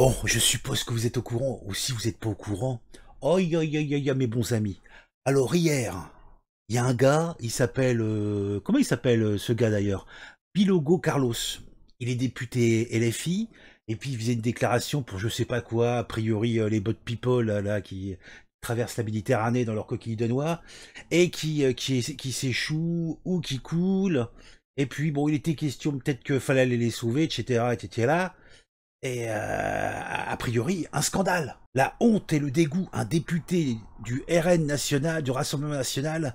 Bon, je suppose que vous êtes au courant, ou si vous n'êtes pas au courant, oi oi mes bons amis. Alors hier, il y a un gars, il s'appelle, euh, comment il s'appelle euh, ce gars d'ailleurs Pilogo Carlos. Il est député LFI, et puis il faisait une déclaration pour je sais pas quoi, a priori euh, les bot people là qui traversent la Méditerranée dans leur coquille de noix, et qui, qui, qui s'échouent ou qui coulent. Et puis bon, il était question peut-être qu'il fallait aller les sauver, etc., etc. Et euh, a priori un scandale. La honte et le dégoût, un député du RN national, du Rassemblement national,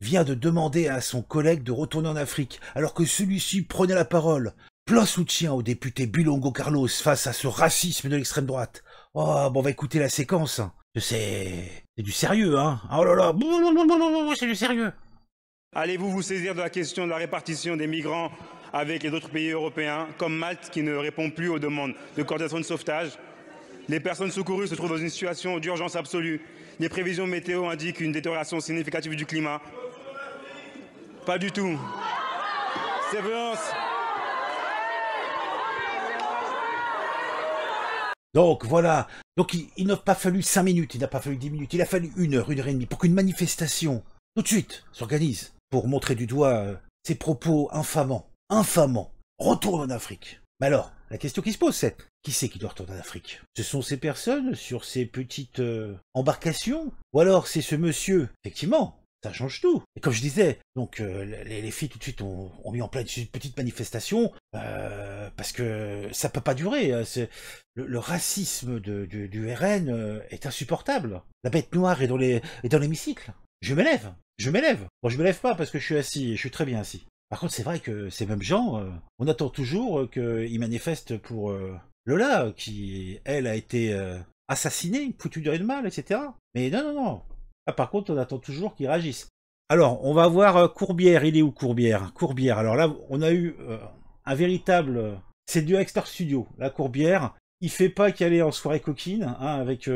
vient de demander à son collègue de retourner en Afrique, alors que celui-ci prenait la parole. Plein soutien au député Bulongo Carlos face à ce racisme de l'extrême droite. Oh, bon, on va bah, écouter la séquence. Hein. C'est du sérieux, hein. Oh là là, c'est du sérieux. Allez-vous vous saisir de la question de la répartition des migrants avec les autres pays européens, comme Malte, qui ne répond plus aux demandes de coordination de sauvetage. Les personnes secourues se trouvent dans une situation d'urgence absolue. Les prévisions météo indiquent une détérioration significative du climat. Pas du tout. C'est Donc voilà. Donc il, n'a pas fallu 5 minutes, il n'a pas fallu 10 minutes, il a fallu une heure, une heure et demie pour qu'une manifestation, tout de suite, s'organise pour montrer du doigt ces euh, propos infamants infamant, retourne en Afrique. Mais alors, la question qui se pose, c'est qui c'est qui doit retourner en Afrique Ce sont ces personnes sur ces petites euh, embarcations Ou alors c'est ce monsieur Effectivement, ça change tout. Et comme je disais, donc euh, les, filles tout de suite ont, mis en place une petite manifestation euh, parce que ça peut pas durer. Hein, le, racisme du, RN est insupportable. La bête noire est dans l'hémicycle. Je m'élève, je m'élève. Moi, je me lève pas parce que je suis assis et je suis très bien assis. Par contre, c'est vrai que ces mêmes gens, euh, on attend toujours euh, qu'ils manifestent pour euh, Lola, qui, elle, a été assassinée assassinée, foutue de mal, etc. Mais non, non, non. Ah, par contre, on attend toujours qu'ils réagissent. Alors, on va voir Courbière. Il est où, Courbière Courbière. Alors là, on a eu un véritable... C'est du Exter Studio, la Courbière. Il fait pas qu'elle en soirée coquine, hein, avec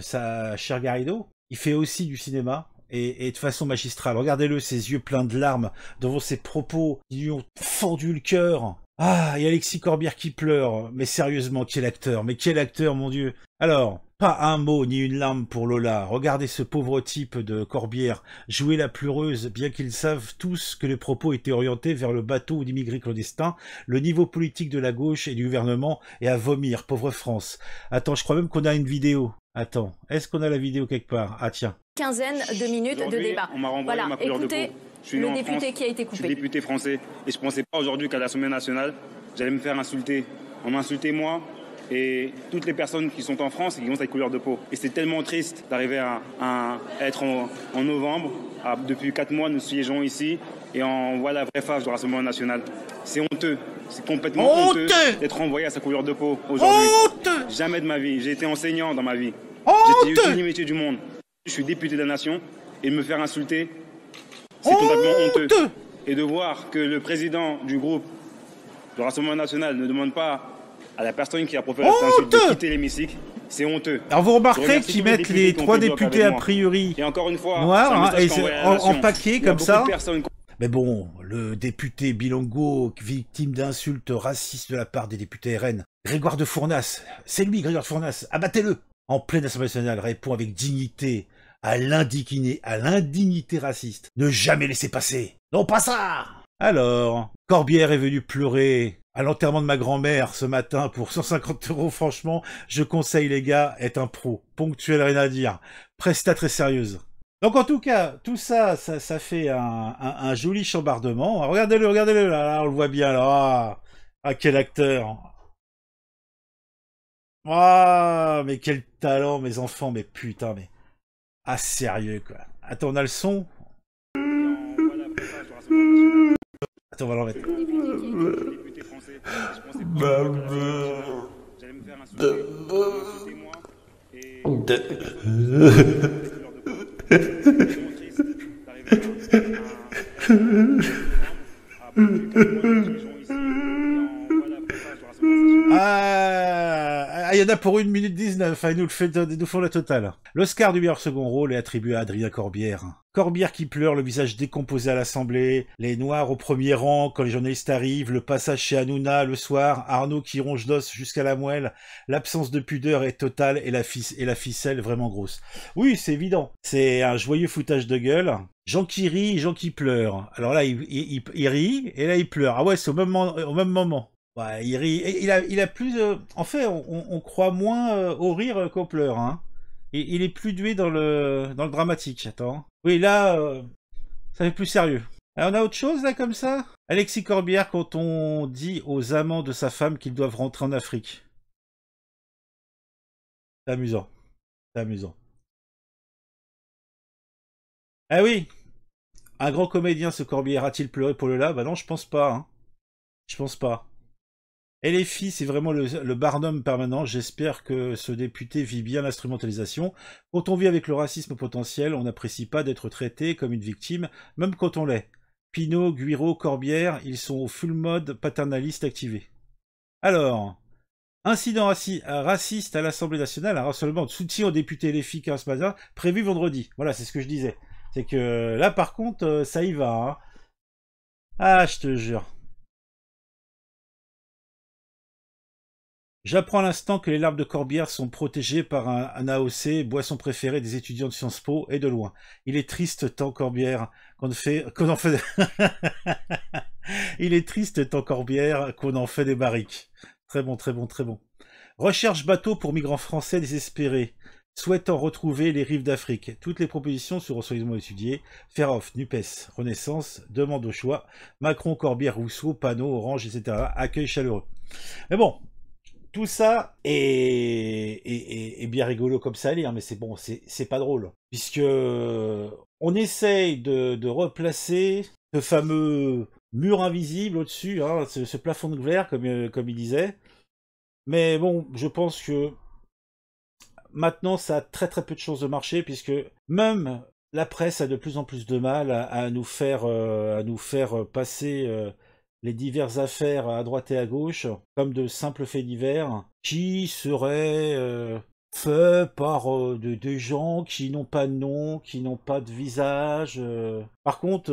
sa chère Garrido. Il fait aussi du cinéma et, de façon magistrale. Regardez-le, ses yeux pleins de larmes, devant ses propos qui lui ont fendu le cœur. Ah, et Alexis Corbière qui pleure. Mais sérieusement, quel acteur, mais quel acteur, mon Dieu. Alors, pas un mot ni une larme pour Lola. Regardez ce pauvre type de Corbière jouer la pleureuse, bien qu'ils savent tous que les propos étaient orientés vers le bateau d'immigrés clandestins. Le niveau politique de la gauche et du gouvernement est à vomir, pauvre France. Attends, je crois même qu'on a une vidéo. Attends, est-ce qu'on a la vidéo quelque part Ah tiens, quinzaine de minutes de débat. On voilà. Écoutez, Je suis le député qui a été coupé. Je suis député français et je ne pensais pas aujourd'hui qu'à l'Assemblée nationale, j'allais me faire insulter. On m'a insulté moi et toutes les personnes qui sont en France et qui ont cette couleur de peau. Et c'est tellement triste d'arriver à, être en, novembre. depuis 4 mois, nous siégeons ici et on voit la vraie face de l'Assemblée national. C'est honteux. C'est complètement honteux, d'être envoyé à sa couleur de peau aujourd'hui. Jamais de ma vie. J'ai été enseignant dans ma vie. Honteux J'ai été du monde. Je suis député de la nation et me faire insulter, c'est totalement honteux. Et de voir que le président du groupe de Rassemblement national ne demande pas à la personne qui a proféré cette de quitter l'hémicycle, c'est honteux. Alors vous remarquerez qu'ils mettent les trois députés a priori noirs hein, en, paquet comme ça. Mais bon, le député Bilongo, victime d'insultes racistes de la part des députés RN, Grégoire de Fournas, c'est lui Grégoire de Fournas, abattez-le En pleine Assemblée nationale, répond avec dignité à l'indignité raciste. Ne jamais laisser passer. Non, pas ça Alors, Corbière est venue pleurer à l'enterrement de ma grand-mère ce matin pour 150 euros. Franchement, je conseille les gars, être un pro. Ponctuel, rien à dire. Presta très sérieuse. Donc en tout cas, tout ça, ça, fait un, joli chambardement. Regardez-le, regardez-le, là, là, on le voit bien, là. Ah, ah quel acteur ah, mais quel talent, mes enfants, mais putain, mais... Ah sérieux quoi. Attends, on a le son Attends, on va l'enlever. Ah ah, il y en a pour une minute 19, neuf ah, nous le fait, nous font la totale. L'Oscar du meilleur second rôle est attribué à Adrien Corbière. Corbière qui pleure, le visage décomposé à l'Assemblée, les Noirs au premier rang quand les journalistes arrivent, le passage chez Hanouna le soir, Arnaud qui ronge d'os jusqu'à la moelle, l'absence de pudeur est totale et la, ficelle vraiment grosse. Oui, c'est évident, c'est un joyeux foutage de gueule. Jean qui rit, Jean qui pleure. Alors là, il, rit et là il pleure. Ah ouais, c'est au même moment. Ouais, il, rit. a, plus En fait, on, croit moins euh, au rire euh, qu'au pleur. Hein. Il, est plus doué dans le, dans le dramatique, attends. Oui, là, euh, ça fait plus sérieux. on a autre chose, là, comme ça Alexis Corbière, quand on dit aux amants de sa femme qu'ils doivent rentrer en Afrique. C'est amusant. C'est amusant. Ah oui Un grand comédien, ce Corbière, a-t-il pleuré pour le là Bah non, je pense pas. Hein. Je pense pas. LFI, c'est vraiment le, barnum permanent. J'espère que ce député vit bien l'instrumentalisation. Quand on vit avec le racisme potentiel, on n'apprécie pas d'être traité comme une victime, même quand on l'est. Pinot, Guiraud, Corbière, ils sont au full mode paternaliste activé. Alors, incident raciste à l'Assemblée nationale, un rassemblement de soutien au député LFI, 15 prévu vendredi. Voilà, c'est ce que je disais. C'est que là, par contre, euh, ça y va. Hein. Ah, je te jure. J'apprends à l'instant que les larmes de corbière sont protégées par un, AOC, boisson préférée des étudiants de Sciences Po et de loin. Il est triste tant corbière qu'on fait, qu'on en fait. Il est triste tant corbière qu'on en fait des barriques. Très bon, très bon, très bon. Recherche bateau pour migrants français désespérés souhaitant retrouver les rives d'Afrique. Toutes les propositions seront solidement étudiées. Ferroff, Nupes, Renaissance, demande au choix. Macron, Corbière, Rousseau, Panneau, Orange, etc. Accueil chaleureux. Mais bon, tout ça est, bien rigolo comme ça à lire, mais c'est bon, c'est pas drôle. Puisque on essaye de, de replacer ce fameux mur invisible au-dessus, hein, ce, plafond de verre, comme, euh, comme il disait. Mais bon, je pense que maintenant, ça a très très peu de chances de marcher, puisque même la presse a de plus en plus de mal à, nous faire, à nous faire euh, euh, passer les diverses affaires à droite et à gauche comme de simples faits divers qui seraient euh, faits par euh, des gens qui n'ont pas de nom, qui n'ont pas de visage. Euh. Par contre,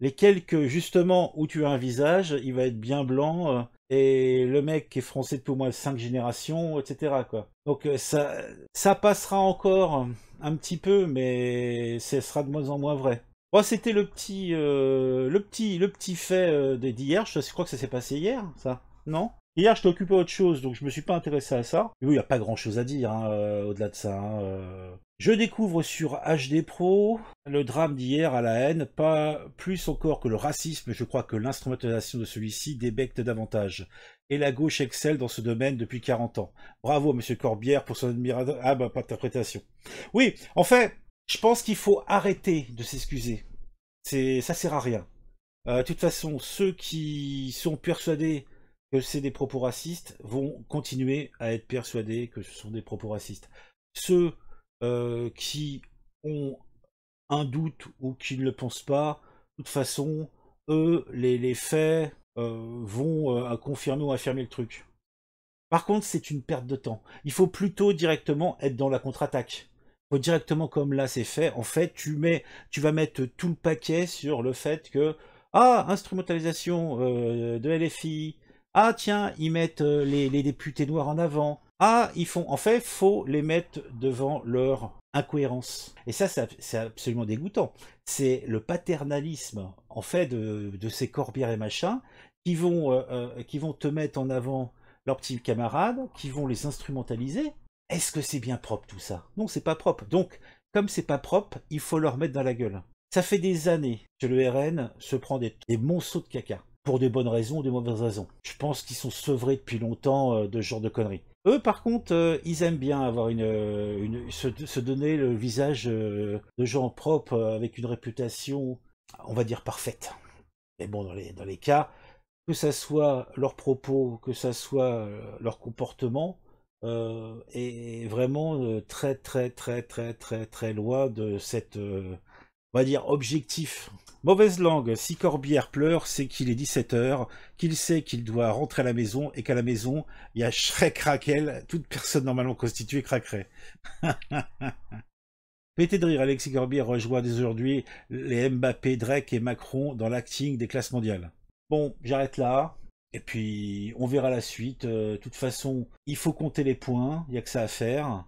les quelques justement où tu as un visage, il va être bien blanc et le mec qui est français depuis au moins 5 générations, etc. Quoi. Donc ça, ça passera encore un petit peu, mais ce sera de moins en moins vrai c'était le petit, euh, le petit, le petit fait euh, des d'hier. Je crois que ça s'est passé hier, ça. Non Hier, je t'occupais autre chose, donc je me suis pas intéressé à ça. oui, il n'y a pas grand chose à dire hein, euh, au-delà de ça. Hein, je découvre sur HD Pro le drame d'hier à la haine, pas plus encore que le racisme, je crois que l'instrumentalisation de celui-ci débecte davantage. Et la gauche excelle dans ce domaine depuis 40 ans. Bravo à M. Corbière pour son admirable ah, bah, interprétation. Oui, en fait, je pense qu'il faut arrêter de s'excuser. Ça ça sert à rien. Euh, de toute façon, ceux qui sont persuadés que c'est des propos racistes vont continuer à être persuadés que ce sont des propos racistes. Ceux euh, qui ont un doute ou qui ne le pensent pas, de toute façon, eux, les, faits euh, vont confirmer ou affirmer le truc. Par contre, c'est une perte de temps. Il faut plutôt directement être dans la contre-attaque. Euh, directement comme là c'est fait, en fait, tu mets, tu vas mettre tout le paquet sur le fait que ah instrumentalisation euh, de LFI, ah tiens ils mettent euh, les, députés noirs en avant, ah ils font, en fait, faut les mettre devant leur incohérence. Et ça, c'est absolument dégoûtant. C'est le paternalisme en fait de, ces corbières et machins qui vont qui vont te mettre en avant leurs petits camarades, qui vont les instrumentaliser est-ce que c'est bien propre tout ça Non, c'est pas propre. Donc, comme c'est pas propre, il faut leur mettre dans la gueule. Ça fait des années que le RN se prend des, monceaux de caca. Pour des bonnes raisons ou des mauvaises raisons. Je pense qu'ils sont sevrés depuis longtemps euh, de ce genre de conneries. Eux, par contre, euh, ils aiment bien avoir une, euh, se, donner le visage de gens propres avec une réputation, on va dire, parfaite. Mais bon, dans les, dans les cas, que ça soit leurs propos, que ça soit leur comportement, est euh, vraiment euh, très très très très très très loin de cette, euh, on va dire, objectif. Mauvaise langue, si Corbière pleure, c'est qu'il est 17h, qu'il sait qu'il doit rentrer à la maison et qu'à la maison, il y a Shrek Raquel, toute personne normalement constituée craquerait. Pété de rire, Alexis Corbière rejoint dès aujourd'hui les Mbappé, Drake et Macron dans l'acting des classes mondiales. Bon, j'arrête là. Et puis, on verra la suite. Euh, de toute façon, il faut compter les points, il n'y a que ça à faire.